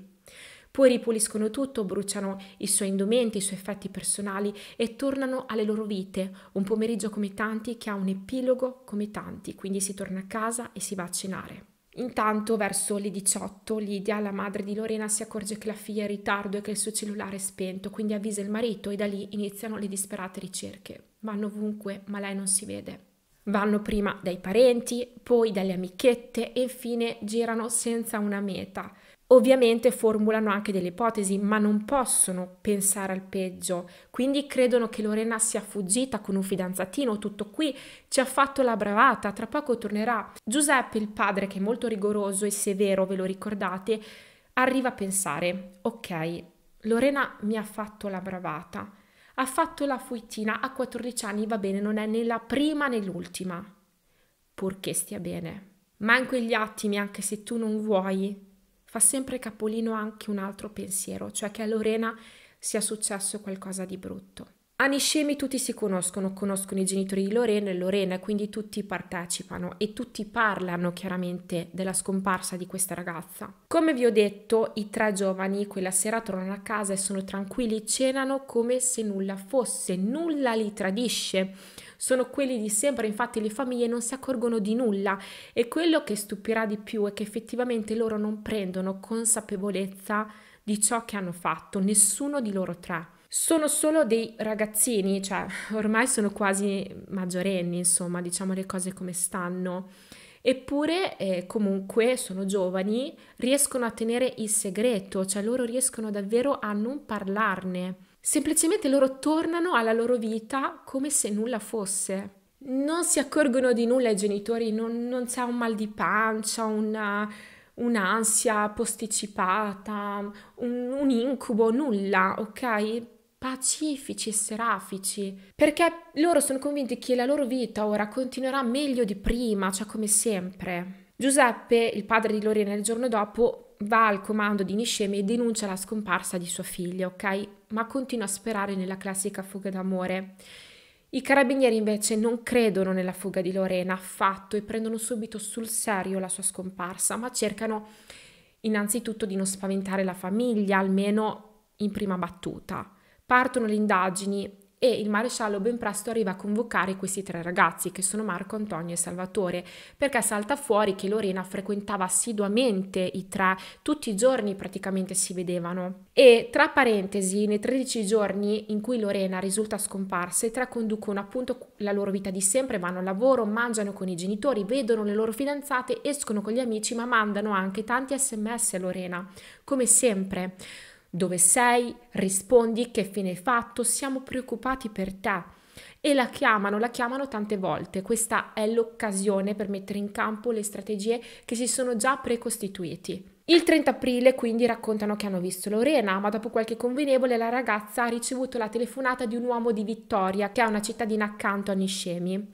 Poi ripuliscono tutto, bruciano i suoi indumenti, i suoi effetti personali e tornano alle loro vite, un pomeriggio come tanti che ha un epilogo come tanti, quindi si torna a casa e si va a cenare. Intanto, verso le 18, Lidia, la madre di Lorena, si accorge che la figlia è in ritardo e che il suo cellulare è spento, quindi avvisa il marito e da lì iniziano le disperate ricerche. Vanno ovunque, ma lei non si vede. Vanno prima dai parenti, poi dalle amichette e infine girano senza una meta. Ovviamente formulano anche delle ipotesi, ma non possono pensare al peggio, quindi credono che Lorena sia fuggita con un fidanzatino, tutto qui, ci ha fatto la bravata, tra poco tornerà. Giuseppe, il padre, che è molto rigoroso e severo, ve lo ricordate, arriva a pensare, ok, Lorena mi ha fatto la bravata, ha fatto la fuitina a 14 anni, va bene, non è né la prima né l'ultima, purché stia bene. Ma in quegli attimi, anche se tu non vuoi, fa sempre capolino anche un altro pensiero, cioè che a Lorena sia successo qualcosa di brutto. A Niscemi tutti si conoscono, conoscono i genitori di Lorena e Lorena, quindi tutti partecipano e tutti parlano chiaramente della scomparsa di questa ragazza. Come vi ho detto, i tre giovani quella sera tornano a casa e sono tranquilli, cenano come se nulla fosse, nulla li tradisce sono quelli di sempre, infatti le famiglie non si accorgono di nulla e quello che stupirà di più è che effettivamente loro non prendono consapevolezza di ciò che hanno fatto, nessuno di loro tre sono solo dei ragazzini, cioè ormai sono quasi maggiorenni, insomma, diciamo le cose come stanno. Eppure eh, comunque sono giovani, riescono a tenere il segreto, cioè loro riescono davvero a non parlarne. Semplicemente loro tornano alla loro vita come se nulla fosse. Non si accorgono di nulla i genitori, non, non c'è un mal di pancia, una, un'ansia posticipata, un, un incubo, nulla, ok? pacifici e serafici, perché loro sono convinti che la loro vita ora continuerà meglio di prima, cioè come sempre. Giuseppe, il padre di Lorena, il giorno dopo va al comando di Niscemi e denuncia la scomparsa di sua figlia, ok? ma continua a sperare nella classica fuga d'amore. I carabinieri invece non credono nella fuga di Lorena affatto e prendono subito sul serio la sua scomparsa, ma cercano innanzitutto di non spaventare la famiglia, almeno in prima battuta. Partono le indagini e il maresciallo ben presto arriva a convocare questi tre ragazzi che sono Marco, Antonio e Salvatore perché salta fuori che Lorena frequentava assiduamente i tre, tutti i giorni praticamente si vedevano e tra parentesi nei 13 giorni in cui Lorena risulta scomparsa i tre conducono appunto la loro vita di sempre, vanno al lavoro, mangiano con i genitori, vedono le loro fidanzate, escono con gli amici ma mandano anche tanti sms a Lorena come sempre. Dove sei? Rispondi che fine hai fatto? Siamo preoccupati per te. E la chiamano, la chiamano tante volte. Questa è l'occasione per mettere in campo le strategie che si sono già precostituiti. Il 30 aprile quindi raccontano che hanno visto Lorena, ma dopo qualche convenevole la ragazza ha ricevuto la telefonata di un uomo di Vittoria, che è una cittadina accanto a Niscemi.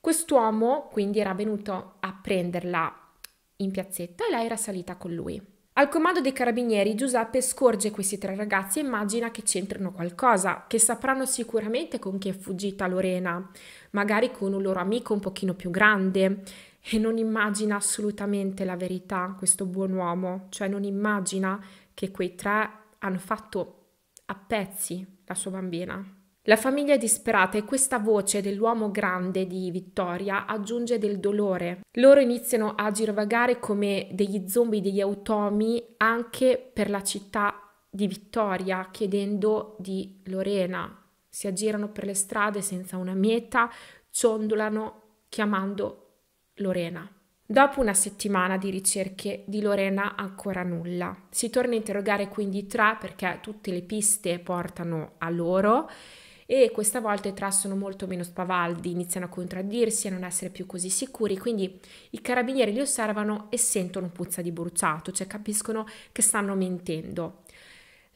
Quest'uomo quindi era venuto a prenderla in piazzetta e lei era salita con lui. Al comando dei carabinieri Giuseppe scorge questi tre ragazzi e immagina che c'entrano qualcosa, che sapranno sicuramente con chi è fuggita Lorena, magari con un loro amico un pochino più grande e non immagina assolutamente la verità questo buon uomo, cioè non immagina che quei tre hanno fatto a pezzi la sua bambina. La famiglia è disperata e questa voce dell'uomo grande di Vittoria aggiunge del dolore. Loro iniziano a girovagare come degli zombie, degli automi anche per la città di Vittoria, chiedendo di Lorena. Si aggirano per le strade senza una meta, ciondolano chiamando Lorena. Dopo una settimana di ricerche di Lorena ancora nulla. Si torna a interrogare quindi i tre perché tutte le piste portano a loro e questa volta i tras sono molto meno spavaldi, iniziano a contraddirsi, a non essere più così sicuri, quindi i carabinieri li osservano e sentono puzza di bruciato, cioè capiscono che stanno mentendo.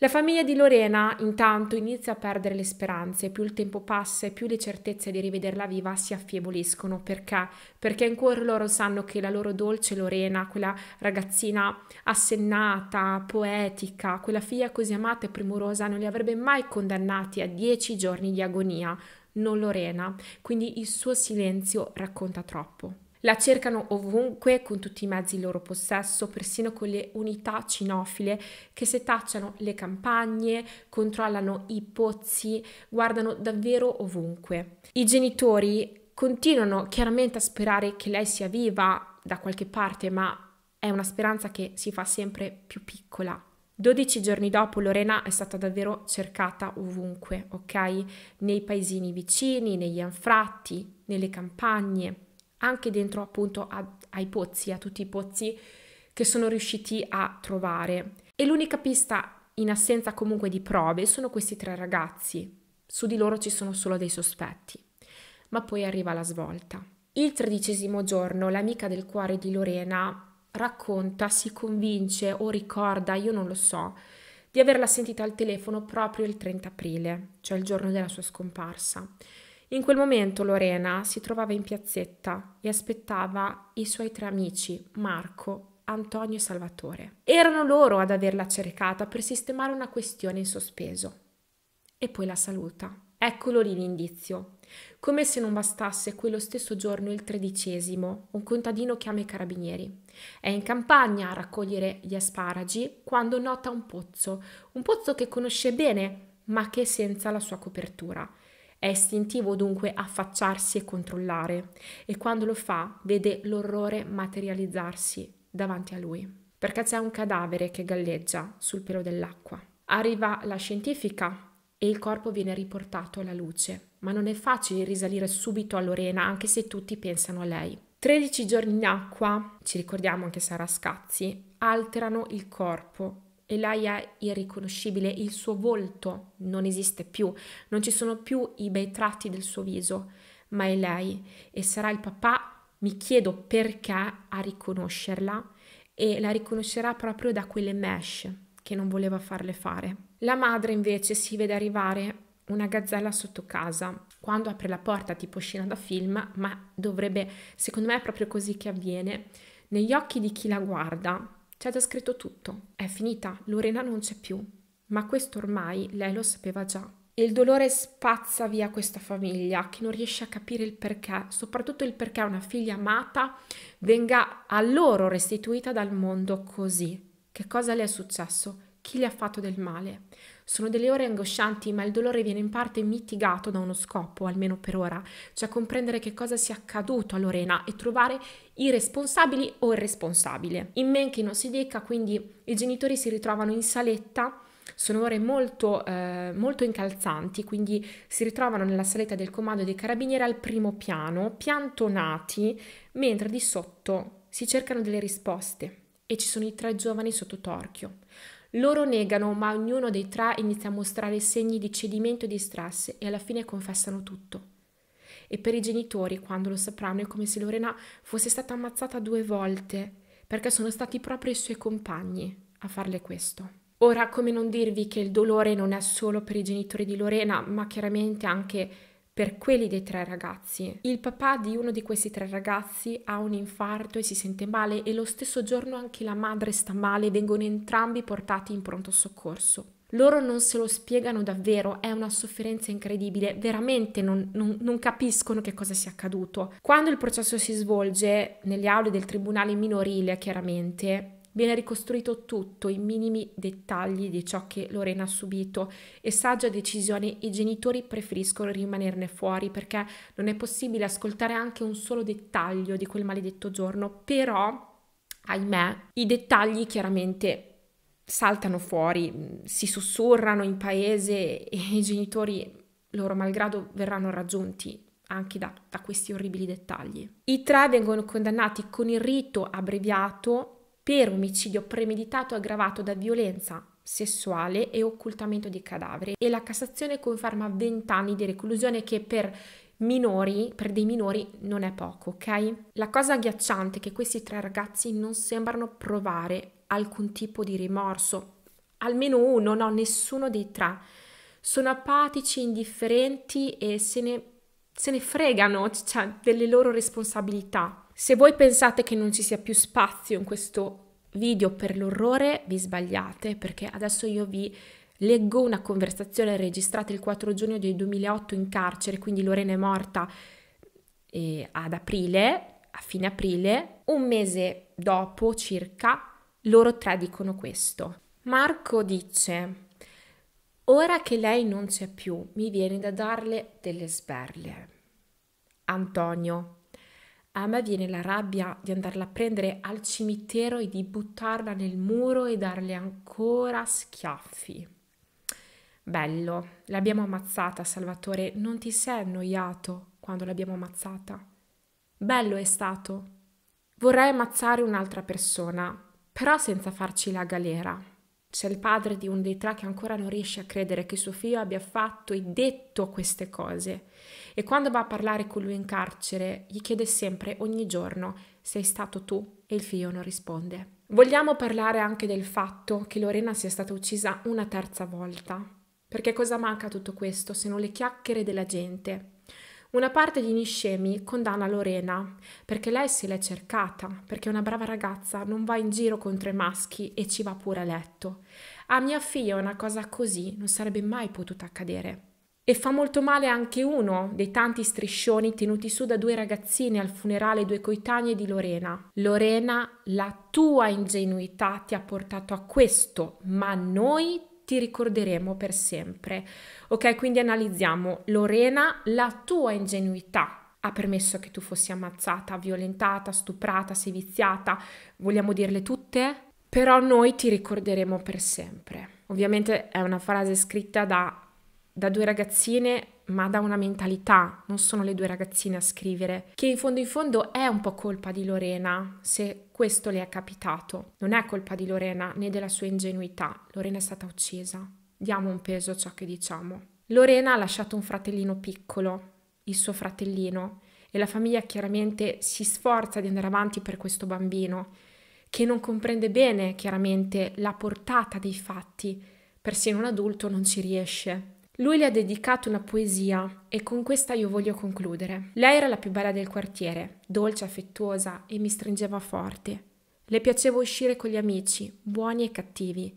La famiglia di Lorena intanto inizia a perdere le speranze, più il tempo passa e più le certezze di rivederla viva si affievoliscono. Perché? Perché ancora loro sanno che la loro dolce Lorena, quella ragazzina assennata, poetica, quella figlia così amata e premurosa, non li avrebbe mai condannati a dieci giorni di agonia, non Lorena. Quindi il suo silenzio racconta troppo. La cercano ovunque con tutti i mezzi in loro possesso, persino con le unità cinofile che setacciano le campagne, controllano i pozzi, guardano davvero ovunque. I genitori continuano chiaramente a sperare che lei sia viva da qualche parte, ma è una speranza che si fa sempre più piccola. 12 giorni dopo Lorena è stata davvero cercata ovunque, ok? Nei paesini vicini, negli anfratti, nelle campagne anche dentro appunto a, ai pozzi, a tutti i pozzi che sono riusciti a trovare. E l'unica pista in assenza comunque di prove sono questi tre ragazzi. Su di loro ci sono solo dei sospetti. Ma poi arriva la svolta. Il tredicesimo giorno l'amica del cuore di Lorena racconta, si convince o ricorda, io non lo so, di averla sentita al telefono proprio il 30 aprile, cioè il giorno della sua scomparsa. In quel momento Lorena si trovava in piazzetta e aspettava i suoi tre amici, Marco, Antonio e Salvatore. Erano loro ad averla cercata per sistemare una questione in sospeso. E poi la saluta. Eccolo lì l'indizio. Come se non bastasse, quello stesso giorno, il tredicesimo, un contadino chiama i carabinieri. È in campagna a raccogliere gli asparagi quando nota un pozzo, un pozzo che conosce bene, ma che è senza la sua copertura. È istintivo dunque affacciarsi e controllare e quando lo fa vede l'orrore materializzarsi davanti a lui, perché c'è un cadavere che galleggia sul pelo dell'acqua. Arriva la scientifica e il corpo viene riportato alla luce, ma non è facile risalire subito a Lorena anche se tutti pensano a lei. 13 giorni in acqua, ci ricordiamo anche Sara Scazzi, alterano il corpo Elaia è irriconoscibile, il suo volto non esiste più, non ci sono più i bei tratti del suo viso, ma è lei e sarà il papà, mi chiedo perché, a riconoscerla e la riconoscerà proprio da quelle mesh che non voleva farle fare. La madre invece si vede arrivare una gazzella sotto casa quando apre la porta tipo scena da film, ma dovrebbe, secondo me è proprio così che avviene, negli occhi di chi la guarda c'è cioè, già scritto tutto, è finita, Lorena non c'è più. Ma questo ormai lei lo sapeva già. Il dolore spazza via questa famiglia che non riesce a capire il perché, soprattutto il perché una figlia amata venga a loro restituita dal mondo così. Che cosa le è successo? Chi le ha fatto del male? Sono delle ore angoscianti, ma il dolore viene in parte mitigato da uno scopo, almeno per ora, cioè comprendere che cosa sia accaduto a Lorena e trovare i responsabili o il responsabile. In men che non si dica, quindi i genitori si ritrovano in saletta sono ore molto, eh, molto, incalzanti, quindi si ritrovano nella saletta del comando dei carabinieri al primo piano, piantonati, mentre di sotto si cercano delle risposte e ci sono i tre giovani sotto torchio. Loro negano, ma ognuno dei tre inizia a mostrare segni di cedimento e di stress e alla fine confessano tutto. E per i genitori, quando lo sapranno, è come se Lorena fosse stata ammazzata due volte, perché sono stati proprio i suoi compagni a farle questo. Ora, come non dirvi che il dolore non è solo per i genitori di Lorena, ma chiaramente anche per quelli dei tre ragazzi. Il papà di uno di questi tre ragazzi ha un infarto e si sente male e lo stesso giorno anche la madre sta male e vengono entrambi portati in pronto soccorso. Loro non se lo spiegano davvero, è una sofferenza incredibile, veramente non, non, non, capiscono che cosa sia accaduto. Quando il processo si svolge nelle aule del tribunale minorile, chiaramente, Viene ricostruito tutto, i minimi dettagli di ciò che Lorena ha subito e saggia decisione i genitori preferiscono rimanerne fuori perché non è possibile ascoltare anche un solo dettaglio di quel maledetto giorno, però ahimè i dettagli chiaramente saltano fuori, si sussurrano in paese e i genitori loro malgrado verranno raggiunti anche da, da, questi orribili dettagli. I tre vengono condannati con il rito abbreviato per omicidio premeditato aggravato da violenza sessuale e occultamento di cadavere e la Cassazione conferma 20 anni di reclusione che per minori, per dei minori non è poco, ok? La cosa agghiacciante è che questi tre ragazzi non sembrano provare alcun tipo di rimorso, almeno uno, no, nessuno dei tre. Sono apatici, indifferenti e se ne, se ne fregano cioè, delle loro responsabilità. Se voi pensate che non ci sia più spazio in questo video per l'orrore, vi sbagliate perché adesso io vi leggo una conversazione registrata il 4 giugno del 2008 in carcere, quindi Lorena è morta eh, ad aprile, a fine aprile, un mese dopo circa, loro tre dicono questo. Marco dice, ora che lei non c'è più, mi viene da darle delle sberle. Antonio, a me viene la rabbia di andarla a prendere al cimitero e di buttarla nel muro e darle ancora schiaffi. Bello, l'abbiamo ammazzata, Salvatore, non ti sei annoiato quando l'abbiamo ammazzata? Bello è stato. Vorrei ammazzare un'altra persona, però senza farci la galera c'è il padre di uno dei tre che ancora non riesce a credere che suo figlio abbia fatto e detto queste cose. E quando va a parlare con lui in carcere, gli chiede sempre ogni giorno se sei stato tu e il figlio non risponde. Vogliamo parlare anche del fatto che Lorena sia stata uccisa una terza volta. Perché cosa manca a tutto questo se non le chiacchiere della gente? Una parte di Niscemi condanna Lorena perché lei se l'è cercata, perché una brava ragazza non va in giro contro i maschi e ci va pure a letto. A mia figlia una cosa così non sarebbe mai potuta accadere. E fa molto male anche uno dei tanti striscioni tenuti su da due ragazzine al funerale due coetanee di Lorena. Lorena, la tua ingenuità ti ha portato a questo, ma noi ti ricorderemo per sempre. Ok, quindi analizziamo Lorena, la tua ingenuità ha permesso che tu fossi ammazzata, violentata, stuprata, seviziata, vogliamo dirle tutte? Però noi ti ricorderemo per sempre. Ovviamente è una frase scritta da, da due ragazzine ma da una mentalità, non sono le due ragazzine a scrivere, che in fondo in fondo è un po' colpa di Lorena, se questo le è capitato. Non è colpa di Lorena né della sua ingenuità, Lorena è stata uccisa. Diamo un peso a ciò che diciamo. Lorena ha lasciato un fratellino piccolo, il suo fratellino, e la famiglia chiaramente si sforza di andare avanti per questo bambino, che non comprende bene chiaramente la portata dei fatti, persino un adulto non ci riesce. Lui le ha dedicato una poesia e con questa io voglio concludere. Lei era la più bella del quartiere, dolce, affettuosa e mi stringeva forte. Le piaceva uscire con gli amici, buoni e cattivi.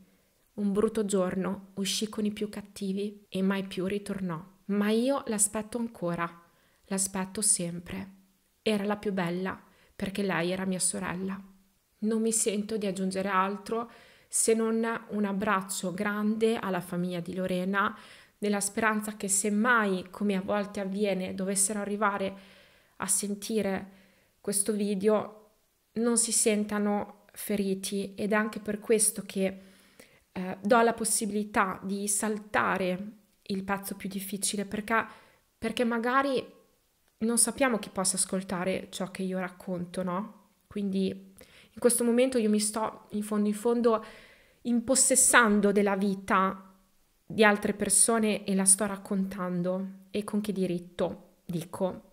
Un brutto giorno uscì con i più cattivi e mai più ritornò. Ma io l'aspetto ancora, l'aspetto sempre. Era la più bella perché lei era mia sorella. Non mi sento di aggiungere altro se non un abbraccio grande alla famiglia di Lorena nella speranza che semmai, come a volte avviene, dovessero arrivare a sentire questo video, non si sentano feriti ed è anche per questo che eh, do la possibilità di saltare il pezzo più difficile perché, perché magari non sappiamo chi possa ascoltare ciò che io racconto, no? Quindi in questo momento io mi sto in fondo in fondo impossessando della vita di altre persone e la sto raccontando e con che diritto dico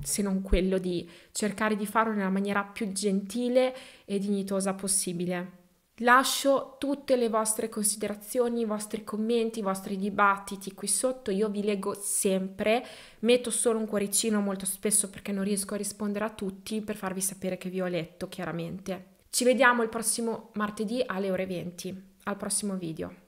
se non quello di cercare di farlo nella maniera più gentile e dignitosa possibile. Lascio tutte le vostre considerazioni, i vostri commenti, i vostri dibattiti qui sotto, io vi leggo sempre, metto solo un cuoricino molto spesso perché non riesco a rispondere a tutti per farvi sapere che vi ho letto chiaramente. Ci vediamo il prossimo martedì alle ore 20, al prossimo video.